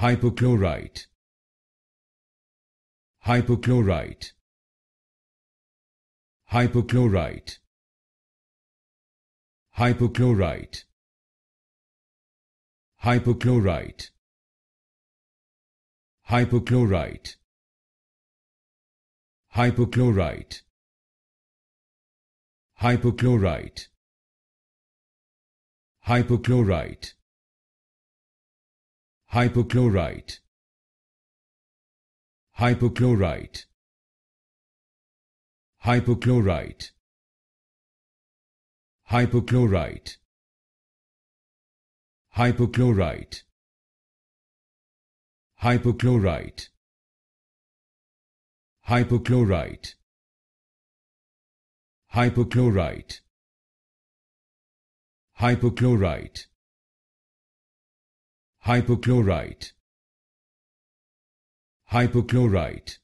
hypochlorite hypochlorite hypochlorite hypochlorite hypochlorite hypochlorite hypochlorite hypochlorite hypochlorite hypochlorite hypochlorite hypochlorite hypochlorite hypochlorite hypochlorite hypochlorite hypochlorite hypochlorite hypochlorite hypochlorite